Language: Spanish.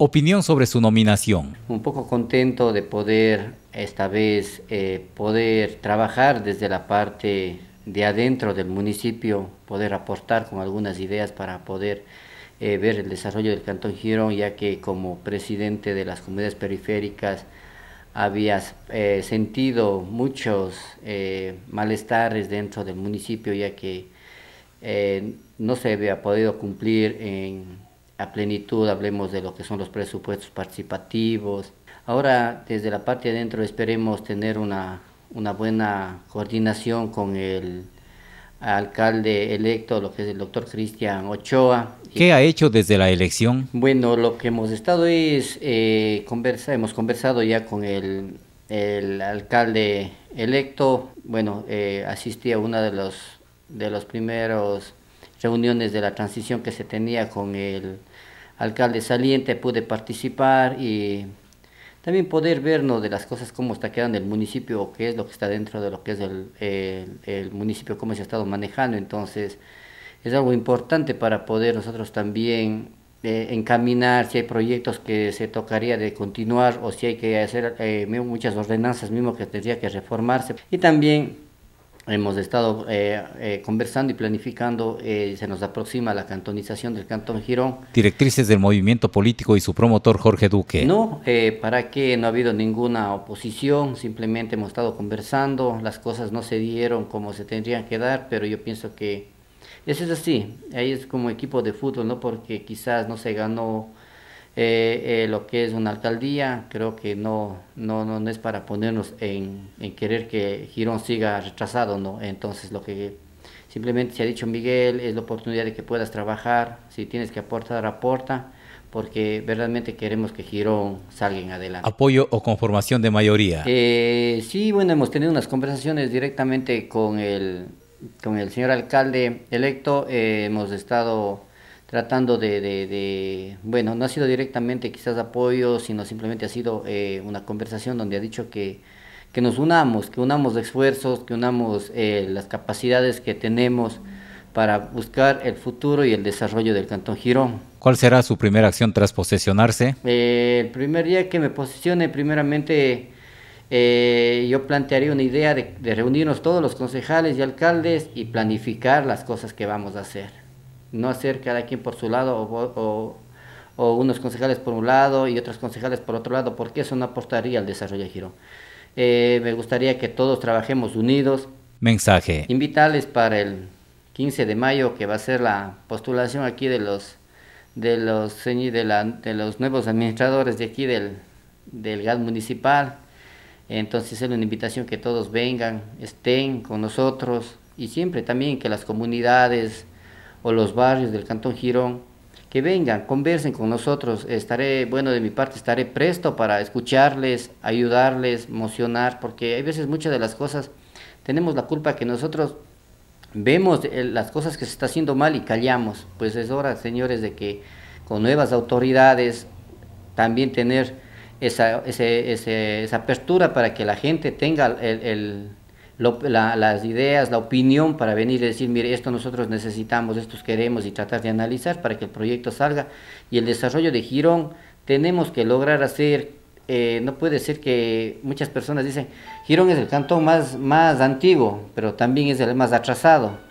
opinión sobre su nominación. Un poco contento de poder, esta vez, eh, poder trabajar desde la parte de adentro del municipio, poder aportar con algunas ideas para poder eh, ver el desarrollo del Cantón Girón, ya que como presidente de las comunidades periféricas había eh, sentido muchos malestares dentro del municipio, ya que no se había podido cumplir en a plenitud, hablemos de lo que son los presupuestos participativos. Ahora, desde la parte adentro, esperemos tener una, una buena coordinación con el alcalde electo, lo que es el doctor Cristian Ochoa. ¿Qué ha hecho desde la elección? Bueno, lo que hemos estado es, eh, conversa, hemos conversado ya con el, el alcalde electo. Bueno, eh, asistí a uno de los, de los primeros reuniones de la transición que se tenía con el alcalde saliente, pude participar y también poder vernos de las cosas cómo está quedando el municipio, o qué es lo que está dentro de lo que es el, el, municipio, cómo se ha estado manejando. Entonces, es algo importante para poder nosotros también eh, encaminar si hay proyectos que se tocaría de continuar o si hay que hacer eh, muchas ordenanzas mismo que tendría que reformarse. Y también hemos estado eh, eh, conversando y planificando, eh, se nos aproxima la cantonización del Cantón Girón. Directrices del movimiento político y su promotor Jorge Duque. No, para qué, no ha habido ninguna oposición, simplemente hemos estado conversando, las cosas no se dieron como se tendrían que dar, pero yo pienso que eso es así, ahí es como equipo de fútbol, ¿no? porque quizás no se ganó eh, eh, lo que es una alcaldía, creo que no, no, no, es para ponernos en, querer que Girón siga retrasado, ¿no? Entonces lo que simplemente se ha dicho Miguel es la oportunidad de que puedas trabajar, si tienes que aportar, aporta, porque verdaderamente queremos que Girón salga adelante. ¿Apoyo o conformación de mayoría? Eh, sí, bueno, hemos tenido unas conversaciones directamente con el, con el señor alcalde electo, eh, hemos estado tratando de, bueno, no ha sido directamente quizás apoyo, sino simplemente ha sido eh, una conversación donde ha dicho que, que nos unamos, que unamos esfuerzos, que unamos eh, las capacidades que tenemos para buscar el futuro y el desarrollo del Cantón Girón. ¿Cuál será su primera acción tras posesionarse? Eh, el primer día que me posicione, primeramente yo plantearía una idea de reunirnos todos los concejales y alcaldes y planificar las cosas que vamos a hacer no hacer cada quien por su lado o, unos concejales por un lado y otros concejales por otro lado, porque eso no aportaría al desarrollo de Girón. Eh, me gustaría que todos trabajemos unidos. Mensaje. Invitarles para el 15 de mayo, que va a ser la postulación aquí de los de los, los nuevos administradores de aquí del, del GAD municipal. Entonces es una invitación que todos vengan, estén con nosotros y siempre también que las comunidades, o los barrios del Cantón Girón, que vengan, conversen con nosotros. Estaré, bueno, de mi parte estaré presto para escucharles, ayudarles, mocionar, porque hay veces muchas de las cosas tenemos la culpa que nosotros vemos eh, las cosas que se está haciendo mal y callamos. Pues es hora, señores, de que con nuevas autoridades también tener esa, ese, esa apertura para que la gente tenga el las ideas, la opinión para venir y decir, mire, esto nosotros necesitamos, esto queremos y tratar de analizar para que el proyecto salga. Y el desarrollo de Girón tenemos que lograr hacer, eh, no puede ser que muchas personas dicen, Girón es el cantón más, más antiguo, pero también es el más atrasado